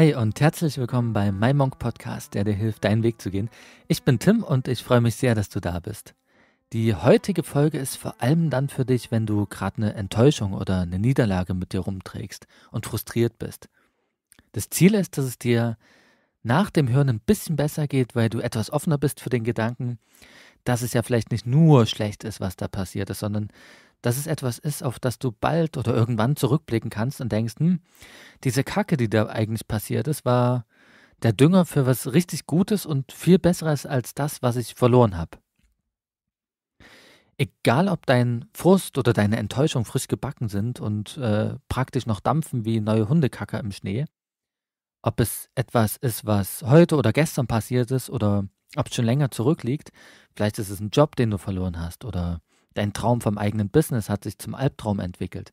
Hi und herzlich willkommen bei MyMonk Podcast, der dir hilft, deinen Weg zu gehen. Ich bin Tim und ich freue mich sehr, dass du da bist. Die heutige Folge ist vor allem dann für dich, wenn du gerade eine Enttäuschung oder eine Niederlage mit dir rumträgst und frustriert bist. Das Ziel ist, dass es dir nach dem Hören ein bisschen besser geht, weil du etwas offener bist für den Gedanken, dass es ja vielleicht nicht nur schlecht ist, was da passiert ist, sondern dass es etwas ist, auf das du bald oder irgendwann zurückblicken kannst und denkst, hm, diese Kacke, die da eigentlich passiert ist, war der Dünger für was richtig Gutes und viel Besseres als das, was ich verloren habe. Egal, ob dein Frust oder deine Enttäuschung frisch gebacken sind und äh, praktisch noch dampfen wie neue Hundekacker im Schnee, ob es etwas ist, was heute oder gestern passiert ist oder ob es schon länger zurückliegt, vielleicht ist es ein Job, den du verloren hast oder Dein Traum vom eigenen Business hat sich zum Albtraum entwickelt,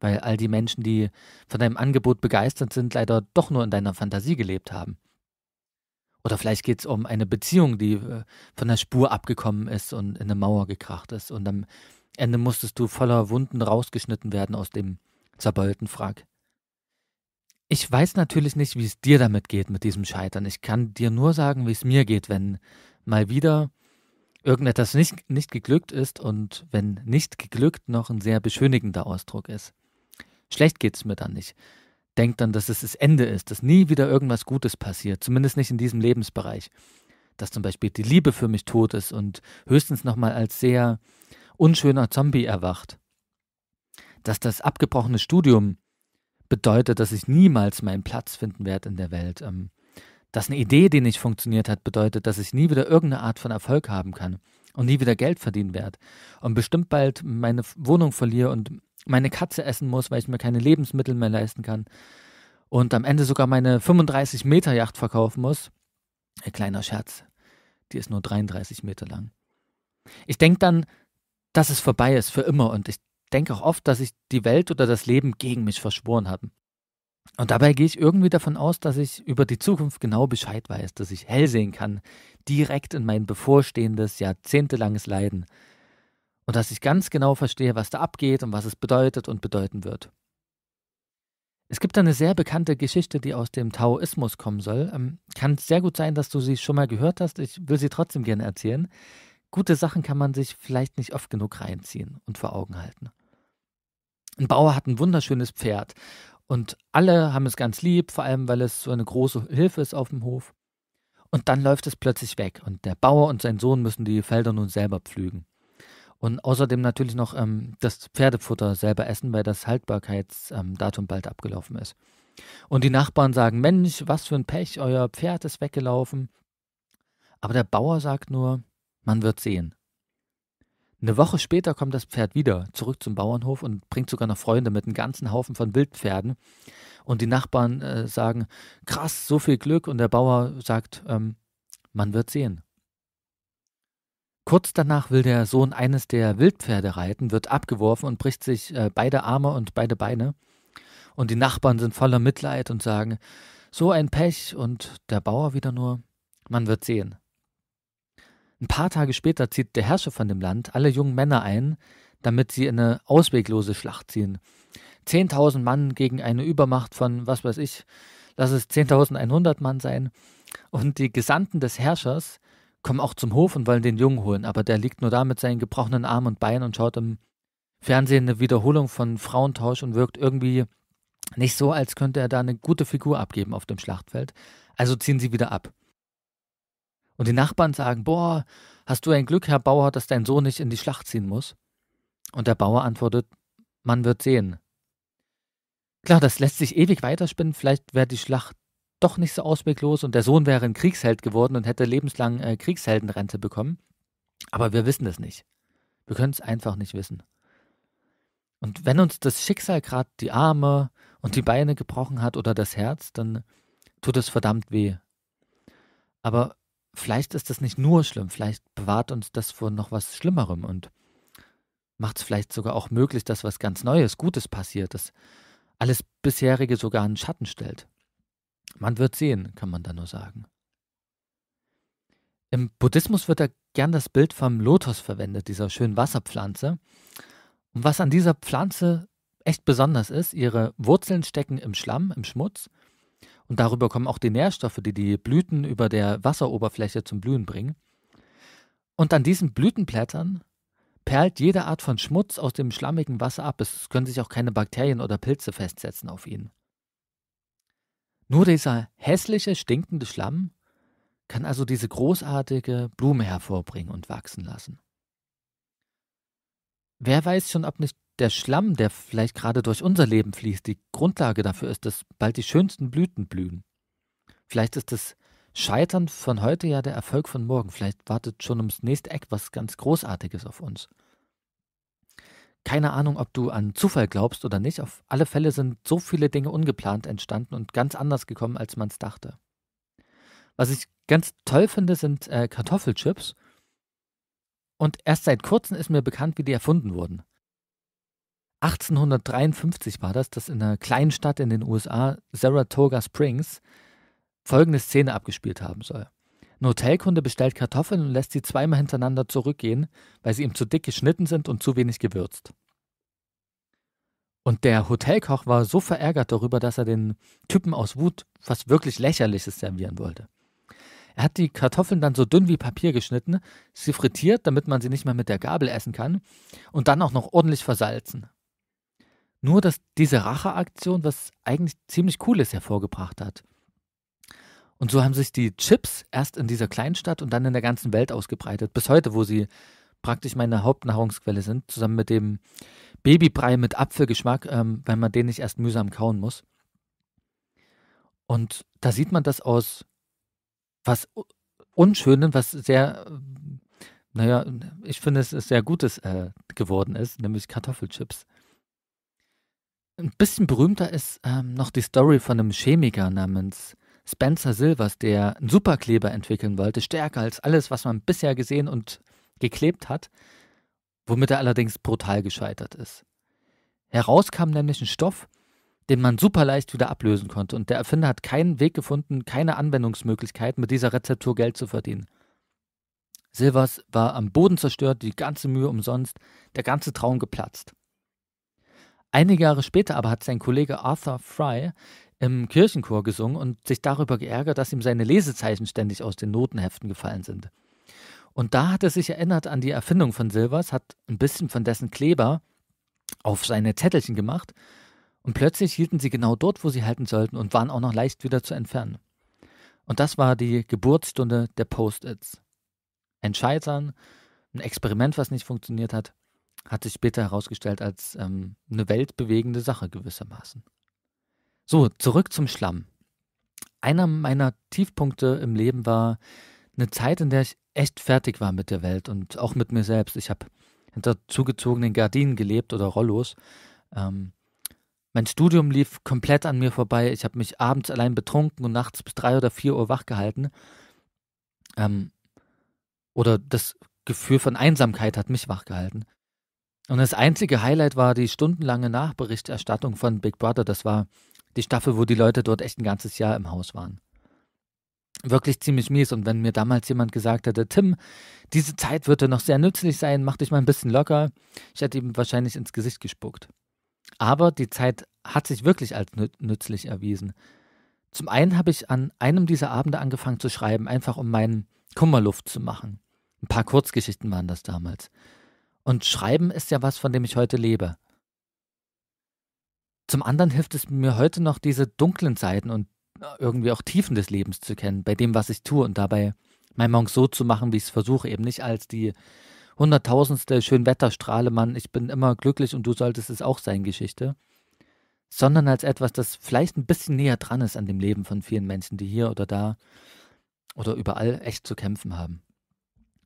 weil all die Menschen, die von deinem Angebot begeistert sind, leider doch nur in deiner Fantasie gelebt haben. Oder vielleicht geht es um eine Beziehung, die äh, von der Spur abgekommen ist und in eine Mauer gekracht ist. Und am Ende musstest du voller Wunden rausgeschnitten werden aus dem zerbeulten Frack. Ich weiß natürlich nicht, wie es dir damit geht mit diesem Scheitern. Ich kann dir nur sagen, wie es mir geht, wenn mal wieder irgendetwas nicht, nicht geglückt ist und wenn nicht geglückt noch ein sehr beschönigender Ausdruck ist. Schlecht geht es mir dann nicht. Denkt dann, dass es das Ende ist, dass nie wieder irgendwas Gutes passiert, zumindest nicht in diesem Lebensbereich. Dass zum Beispiel die Liebe für mich tot ist und höchstens nochmal als sehr unschöner Zombie erwacht. Dass das abgebrochene Studium bedeutet, dass ich niemals meinen Platz finden werde in der Welt. Ähm, dass eine Idee, die nicht funktioniert hat, bedeutet, dass ich nie wieder irgendeine Art von Erfolg haben kann und nie wieder Geld verdienen werde und bestimmt bald meine Wohnung verliere und meine Katze essen muss, weil ich mir keine Lebensmittel mehr leisten kann und am Ende sogar meine 35 Meter Yacht verkaufen muss. Ein kleiner Scherz, die ist nur 33 Meter lang. Ich denke dann, dass es vorbei ist für immer und ich denke auch oft, dass sich die Welt oder das Leben gegen mich verschworen haben. Und dabei gehe ich irgendwie davon aus, dass ich über die Zukunft genau Bescheid weiß, dass ich hell sehen kann, direkt in mein bevorstehendes, jahrzehntelanges Leiden. Und dass ich ganz genau verstehe, was da abgeht und was es bedeutet und bedeuten wird. Es gibt eine sehr bekannte Geschichte, die aus dem Taoismus kommen soll. Ähm, kann sehr gut sein, dass du sie schon mal gehört hast. Ich will sie trotzdem gerne erzählen. Gute Sachen kann man sich vielleicht nicht oft genug reinziehen und vor Augen halten. Ein Bauer hat ein wunderschönes Pferd und alle haben es ganz lieb, vor allem weil es so eine große Hilfe ist auf dem Hof. Und dann läuft es plötzlich weg und der Bauer und sein Sohn müssen die Felder nun selber pflügen. Und außerdem natürlich noch ähm, das Pferdefutter selber essen, weil das Haltbarkeitsdatum ähm, bald abgelaufen ist. Und die Nachbarn sagen, Mensch, was für ein Pech, euer Pferd ist weggelaufen. Aber der Bauer sagt nur, man wird sehen. Eine Woche später kommt das Pferd wieder zurück zum Bauernhof und bringt sogar noch Freunde mit einem ganzen Haufen von Wildpferden. Und die Nachbarn äh, sagen, krass, so viel Glück. Und der Bauer sagt, ähm, man wird sehen. Kurz danach will der Sohn eines der Wildpferde reiten, wird abgeworfen und bricht sich äh, beide Arme und beide Beine. Und die Nachbarn sind voller Mitleid und sagen, so ein Pech. Und der Bauer wieder nur, man wird sehen. Ein paar Tage später zieht der Herrscher von dem Land alle jungen Männer ein, damit sie in eine ausweglose Schlacht ziehen. Zehntausend Mann gegen eine Übermacht von, was weiß ich, lass es 10.100 Mann sein. Und die Gesandten des Herrschers kommen auch zum Hof und wollen den Jungen holen, aber der liegt nur da mit seinen gebrochenen Armen und Beinen und schaut im Fernsehen eine Wiederholung von Frauentausch und wirkt irgendwie nicht so, als könnte er da eine gute Figur abgeben auf dem Schlachtfeld. Also ziehen sie wieder ab und die Nachbarn sagen, boah, hast du ein Glück, Herr Bauer, dass dein Sohn nicht in die Schlacht ziehen muss? Und der Bauer antwortet, man wird sehen. Klar, das lässt sich ewig weiterspinnen, vielleicht wäre die Schlacht doch nicht so ausweglos und der Sohn wäre ein Kriegsheld geworden und hätte lebenslang äh, Kriegsheldenrente bekommen. Aber wir wissen es nicht. Wir können es einfach nicht wissen. Und wenn uns das Schicksal gerade die Arme und die Beine gebrochen hat oder das Herz, dann tut es verdammt weh. Aber vielleicht ist das nicht nur schlimm, vielleicht bewahrt uns das vor noch was Schlimmerem und macht es vielleicht sogar auch möglich, dass was ganz Neues, Gutes passiert, dass alles bisherige sogar in Schatten stellt. Man wird sehen, kann man da nur sagen. Im Buddhismus wird da gern das Bild vom Lotus verwendet, dieser schönen Wasserpflanze. Und was an dieser Pflanze echt besonders ist, ihre Wurzeln stecken im Schlamm, im Schmutz, und darüber kommen auch die Nährstoffe, die die Blüten über der Wasseroberfläche zum Blühen bringen. Und an diesen Blütenblättern perlt jede Art von Schmutz aus dem schlammigen Wasser ab. Es können sich auch keine Bakterien oder Pilze festsetzen auf ihnen. Nur dieser hässliche, stinkende Schlamm kann also diese großartige Blume hervorbringen und wachsen lassen. Wer weiß schon, ob nicht der Schlamm, der vielleicht gerade durch unser Leben fließt, die Grundlage dafür ist, dass bald die schönsten Blüten blühen. Vielleicht ist das Scheitern von heute ja der Erfolg von morgen. Vielleicht wartet schon ums nächste Eck was ganz Großartiges auf uns. Keine Ahnung, ob du an Zufall glaubst oder nicht. Auf alle Fälle sind so viele Dinge ungeplant entstanden und ganz anders gekommen, als man es dachte. Was ich ganz toll finde, sind äh, Kartoffelchips. Und erst seit kurzem ist mir bekannt, wie die erfunden wurden. 1853 war das, dass in einer kleinen Stadt in den USA, Saratoga Springs, folgende Szene abgespielt haben soll. Ein Hotelkunde bestellt Kartoffeln und lässt sie zweimal hintereinander zurückgehen, weil sie ihm zu dick geschnitten sind und zu wenig gewürzt. Und der Hotelkoch war so verärgert darüber, dass er den Typen aus Wut was wirklich lächerliches servieren wollte. Er hat die Kartoffeln dann so dünn wie Papier geschnitten, sie frittiert, damit man sie nicht mehr mit der Gabel essen kann, und dann auch noch ordentlich versalzen nur, dass diese Racheaktion was eigentlich ziemlich Cooles hervorgebracht hat. Und so haben sich die Chips erst in dieser Kleinstadt und dann in der ganzen Welt ausgebreitet, bis heute, wo sie praktisch meine Hauptnahrungsquelle sind, zusammen mit dem Babybrei mit Apfelgeschmack, ähm, wenn man den nicht erst mühsam kauen muss. Und da sieht man das aus was Unschönen, was sehr, ähm, naja, ich finde es ist sehr Gutes äh, geworden ist, nämlich Kartoffelchips. Ein bisschen berühmter ist ähm, noch die Story von einem Chemiker namens Spencer Silvers, der einen Superkleber entwickeln wollte, stärker als alles, was man bisher gesehen und geklebt hat, womit er allerdings brutal gescheitert ist. Heraus kam nämlich ein Stoff, den man super leicht wieder ablösen konnte, und der Erfinder hat keinen Weg gefunden, keine Anwendungsmöglichkeit, mit dieser Rezeptur Geld zu verdienen. Silvers war am Boden zerstört, die ganze Mühe umsonst, der ganze Traum geplatzt. Einige Jahre später aber hat sein Kollege Arthur Fry im Kirchenchor gesungen und sich darüber geärgert, dass ihm seine Lesezeichen ständig aus den Notenheften gefallen sind. Und da hat er sich erinnert an die Erfindung von Silvers, hat ein bisschen von dessen Kleber auf seine Zettelchen gemacht und plötzlich hielten sie genau dort, wo sie halten sollten und waren auch noch leicht wieder zu entfernen. Und das war die Geburtsstunde der Post-its. Ein Scheitern, ein Experiment, was nicht funktioniert hat hat sich später herausgestellt als ähm, eine weltbewegende Sache gewissermaßen. So, zurück zum Schlamm. Einer meiner Tiefpunkte im Leben war eine Zeit, in der ich echt fertig war mit der Welt und auch mit mir selbst. Ich habe hinter zugezogenen Gardinen gelebt oder Rollos. Ähm, mein Studium lief komplett an mir vorbei. Ich habe mich abends allein betrunken und nachts bis drei oder vier Uhr wach gehalten. Ähm, oder das Gefühl von Einsamkeit hat mich wach gehalten. Und das einzige Highlight war die stundenlange Nachberichterstattung von Big Brother. Das war die Staffel, wo die Leute dort echt ein ganzes Jahr im Haus waren. Wirklich ziemlich mies. Und wenn mir damals jemand gesagt hätte, Tim, diese Zeit wird dir noch sehr nützlich sein, mach dich mal ein bisschen locker, ich hätte ihm wahrscheinlich ins Gesicht gespuckt. Aber die Zeit hat sich wirklich als nützlich erwiesen. Zum einen habe ich an einem dieser Abende angefangen zu schreiben, einfach um meinen Kummer Luft zu machen. Ein paar Kurzgeschichten waren das damals. Und Schreiben ist ja was, von dem ich heute lebe. Zum anderen hilft es mir heute noch, diese dunklen Seiten und äh, irgendwie auch Tiefen des Lebens zu kennen, bei dem, was ich tue und dabei mein Monk so zu machen, wie ich es versuche, eben nicht als die hunderttausendste Schönwetterstrahle, Mann, ich bin immer glücklich und du solltest es auch sein, Geschichte, sondern als etwas, das vielleicht ein bisschen näher dran ist an dem Leben von vielen Menschen, die hier oder da oder überall echt zu kämpfen haben.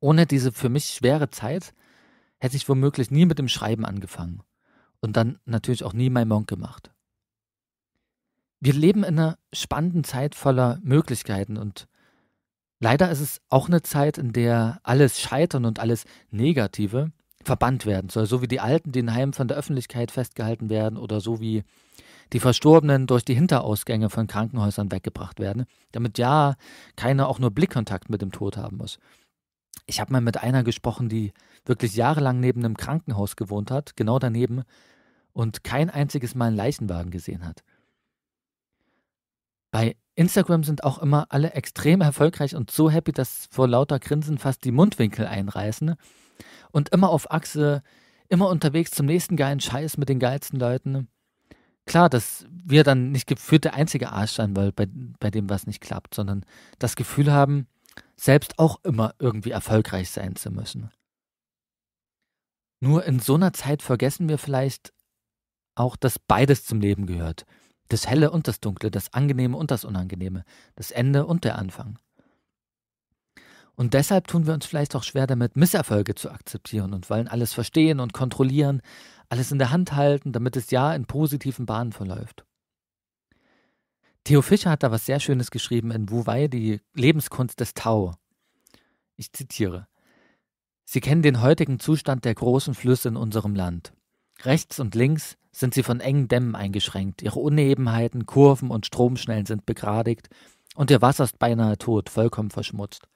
Ohne diese für mich schwere Zeit hätte ich womöglich nie mit dem Schreiben angefangen und dann natürlich auch nie mein Monk gemacht. Wir leben in einer spannenden Zeit voller Möglichkeiten und leider ist es auch eine Zeit, in der alles Scheitern und alles Negative verbannt werden soll, so wie die Alten, die in Heimen von der Öffentlichkeit festgehalten werden oder so wie die Verstorbenen durch die Hinterausgänge von Krankenhäusern weggebracht werden, damit ja keiner auch nur Blickkontakt mit dem Tod haben muss ich habe mal mit einer gesprochen, die wirklich jahrelang neben einem Krankenhaus gewohnt hat, genau daneben, und kein einziges Mal einen Leichenwagen gesehen hat. Bei Instagram sind auch immer alle extrem erfolgreich und so happy, dass vor lauter Grinsen fast die Mundwinkel einreißen und immer auf Achse, immer unterwegs zum nächsten geilen Scheiß mit den geilsten Leuten. Klar, dass wir dann nicht gefühlt der einzige Arsch sein, wollen bei, bei dem was nicht klappt, sondern das Gefühl haben, selbst auch immer irgendwie erfolgreich sein zu müssen. Nur in so einer Zeit vergessen wir vielleicht auch, dass beides zum Leben gehört. Das Helle und das Dunkle, das Angenehme und das Unangenehme, das Ende und der Anfang. Und deshalb tun wir uns vielleicht auch schwer damit, Misserfolge zu akzeptieren und wollen alles verstehen und kontrollieren, alles in der Hand halten, damit es ja in positiven Bahnen verläuft. Theo Fischer hat da was sehr Schönes geschrieben in Wuwei, die Lebenskunst des Tau. Ich zitiere. Sie kennen den heutigen Zustand der großen Flüsse in unserem Land. Rechts und links sind sie von engen Dämmen eingeschränkt, ihre Unebenheiten, Kurven und Stromschnellen sind begradigt und ihr Wasser ist beinahe tot, vollkommen verschmutzt.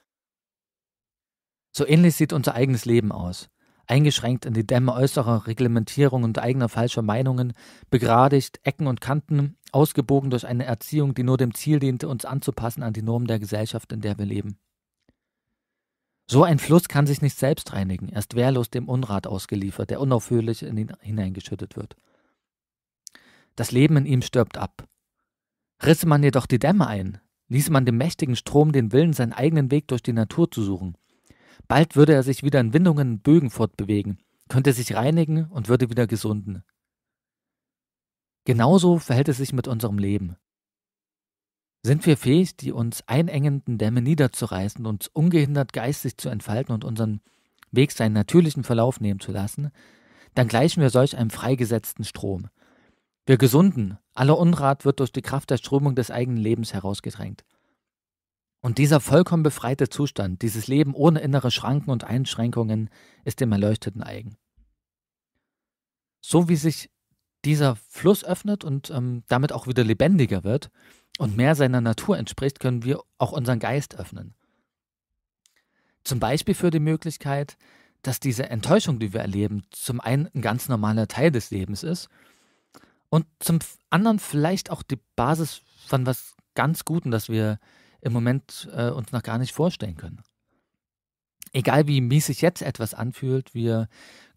So ähnlich sieht unser eigenes Leben aus. Eingeschränkt in die Dämme äußerer Reglementierung und eigener falscher Meinungen, begradigt, Ecken und Kanten, ausgebogen durch eine Erziehung, die nur dem Ziel diente, uns anzupassen an die Normen der Gesellschaft, in der wir leben. So ein Fluss kann sich nicht selbst reinigen, er ist wehrlos dem Unrat ausgeliefert, der unaufhörlich in ihn hineingeschüttet wird. Das Leben in ihm stirbt ab. Risse man jedoch die Dämme ein, ließ man dem mächtigen Strom den Willen, seinen eigenen Weg durch die Natur zu suchen. Bald würde er sich wieder in Windungen und Bögen fortbewegen, könnte sich reinigen und würde wieder gesunden. Genauso verhält es sich mit unserem Leben. Sind wir fähig, die uns einengenden Dämme niederzureißen, uns ungehindert geistig zu entfalten und unseren Weg seinen natürlichen Verlauf nehmen zu lassen, dann gleichen wir solch einem freigesetzten Strom. Wir gesunden, aller Unrat wird durch die Kraft der Strömung des eigenen Lebens herausgedrängt. Und dieser vollkommen befreite Zustand, dieses Leben ohne innere Schranken und Einschränkungen, ist dem Erleuchteten eigen. So wie sich dieser Fluss öffnet und ähm, damit auch wieder lebendiger wird und mehr seiner Natur entspricht, können wir auch unseren Geist öffnen. Zum Beispiel für die Möglichkeit, dass diese Enttäuschung, die wir erleben, zum einen ein ganz normaler Teil des Lebens ist und zum anderen vielleicht auch die Basis von was ganz Guten, das wir im Moment äh, uns noch gar nicht vorstellen können. Egal wie mies sich jetzt etwas anfühlt, wir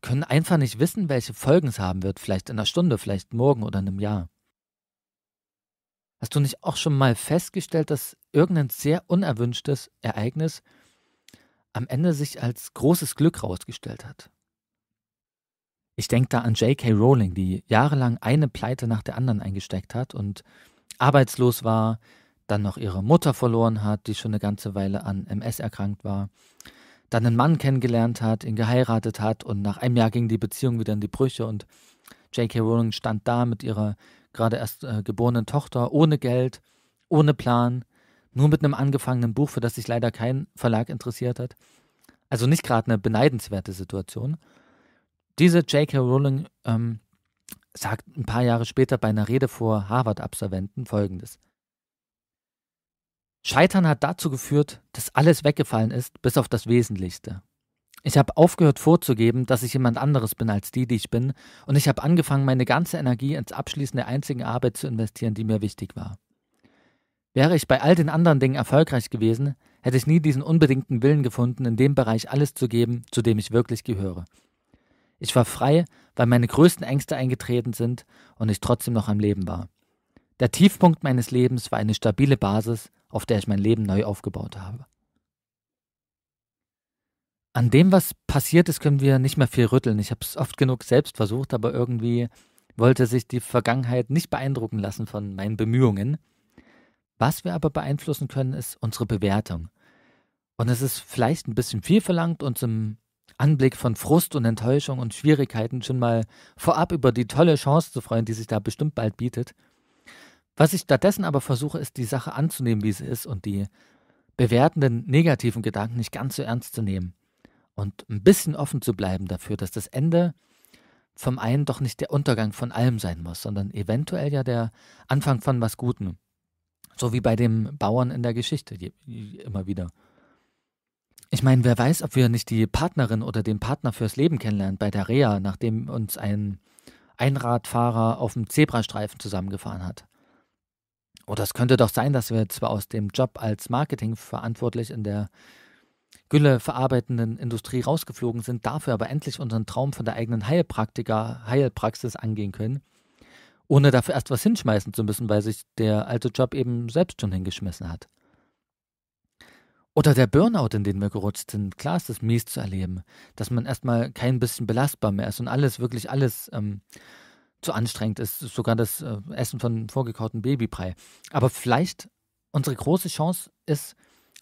können einfach nicht wissen, welche Folgen es haben wird, vielleicht in einer Stunde, vielleicht morgen oder in einem Jahr. Hast du nicht auch schon mal festgestellt, dass irgendein sehr unerwünschtes Ereignis am Ende sich als großes Glück herausgestellt hat? Ich denke da an J.K. Rowling, die jahrelang eine Pleite nach der anderen eingesteckt hat und arbeitslos war, dann noch ihre Mutter verloren hat, die schon eine ganze Weile an MS erkrankt war, dann einen Mann kennengelernt hat, ihn geheiratet hat und nach einem Jahr ging die Beziehung wieder in die Brüche und J.K. Rowling stand da mit ihrer gerade erst äh, geborenen Tochter ohne Geld, ohne Plan, nur mit einem angefangenen Buch, für das sich leider kein Verlag interessiert hat. Also nicht gerade eine beneidenswerte Situation. Diese J.K. Rowling ähm, sagt ein paar Jahre später bei einer Rede vor Harvard-Absolventen folgendes. Scheitern hat dazu geführt, dass alles weggefallen ist, bis auf das Wesentlichste. Ich habe aufgehört vorzugeben, dass ich jemand anderes bin als die, die ich bin, und ich habe angefangen, meine ganze Energie ins Abschließen der einzigen Arbeit zu investieren, die mir wichtig war. Wäre ich bei all den anderen Dingen erfolgreich gewesen, hätte ich nie diesen unbedingten Willen gefunden, in dem Bereich alles zu geben, zu dem ich wirklich gehöre. Ich war frei, weil meine größten Ängste eingetreten sind und ich trotzdem noch am Leben war. Der Tiefpunkt meines Lebens war eine stabile Basis, auf der ich mein Leben neu aufgebaut habe. An dem, was passiert ist, können wir nicht mehr viel rütteln. Ich habe es oft genug selbst versucht, aber irgendwie wollte sich die Vergangenheit nicht beeindrucken lassen von meinen Bemühungen. Was wir aber beeinflussen können, ist unsere Bewertung. Und es ist vielleicht ein bisschen viel verlangt, uns im Anblick von Frust und Enttäuschung und Schwierigkeiten schon mal vorab über die tolle Chance zu freuen, die sich da bestimmt bald bietet. Was ich stattdessen aber versuche, ist, die Sache anzunehmen, wie sie ist und die bewertenden negativen Gedanken nicht ganz so ernst zu nehmen und ein bisschen offen zu bleiben dafür, dass das Ende vom einen doch nicht der Untergang von allem sein muss, sondern eventuell ja der Anfang von was Gutem. So wie bei dem Bauern in der Geschichte immer wieder. Ich meine, wer weiß, ob wir nicht die Partnerin oder den Partner fürs Leben kennenlernen bei der Reha, nachdem uns ein Einradfahrer auf dem Zebrastreifen zusammengefahren hat oder oh, es könnte doch sein, dass wir zwar aus dem Job als Marketingverantwortlich in der Gülle verarbeitenden Industrie rausgeflogen sind, dafür aber endlich unseren Traum von der eigenen Heilpraktiker, Heilpraxis angehen können, ohne dafür erst was hinschmeißen zu müssen, weil sich der alte Job eben selbst schon hingeschmissen hat. Oder der Burnout, in den wir gerutscht sind. Klar ist es mies zu erleben, dass man erstmal kein bisschen belastbar mehr ist und alles, wirklich alles ähm, zu anstrengend ist, sogar das äh, Essen von vorgekauten Babybrei. Aber vielleicht unsere große Chance ist,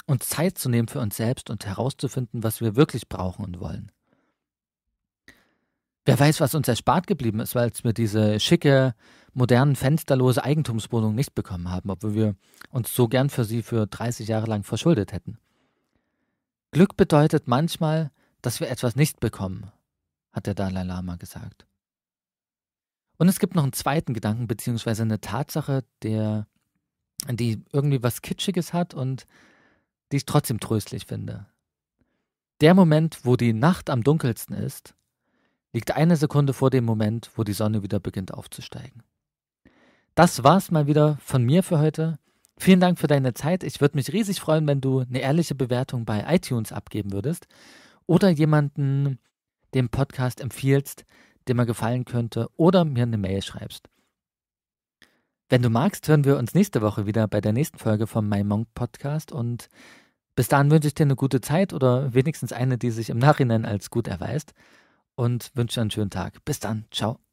uns Zeit zu nehmen für uns selbst und herauszufinden, was wir wirklich brauchen und wollen. Wer weiß, was uns erspart geblieben ist, weil wir diese schicke, modernen, fensterlose Eigentumswohnung nicht bekommen haben, obwohl wir uns so gern für sie für 30 Jahre lang verschuldet hätten. Glück bedeutet manchmal, dass wir etwas nicht bekommen, hat der Dalai Lama gesagt. Und es gibt noch einen zweiten Gedanken, beziehungsweise eine Tatsache, der, die irgendwie was Kitschiges hat und die ich trotzdem tröstlich finde. Der Moment, wo die Nacht am dunkelsten ist, liegt eine Sekunde vor dem Moment, wo die Sonne wieder beginnt aufzusteigen. Das war's mal wieder von mir für heute. Vielen Dank für deine Zeit. Ich würde mich riesig freuen, wenn du eine ehrliche Bewertung bei iTunes abgeben würdest oder jemanden dem Podcast empfiehlst, dem er gefallen könnte oder mir eine Mail schreibst. Wenn du magst, hören wir uns nächste Woche wieder bei der nächsten Folge vom My Monk Podcast und bis dahin wünsche ich dir eine gute Zeit oder wenigstens eine, die sich im Nachhinein als gut erweist und wünsche einen schönen Tag. Bis dann, ciao.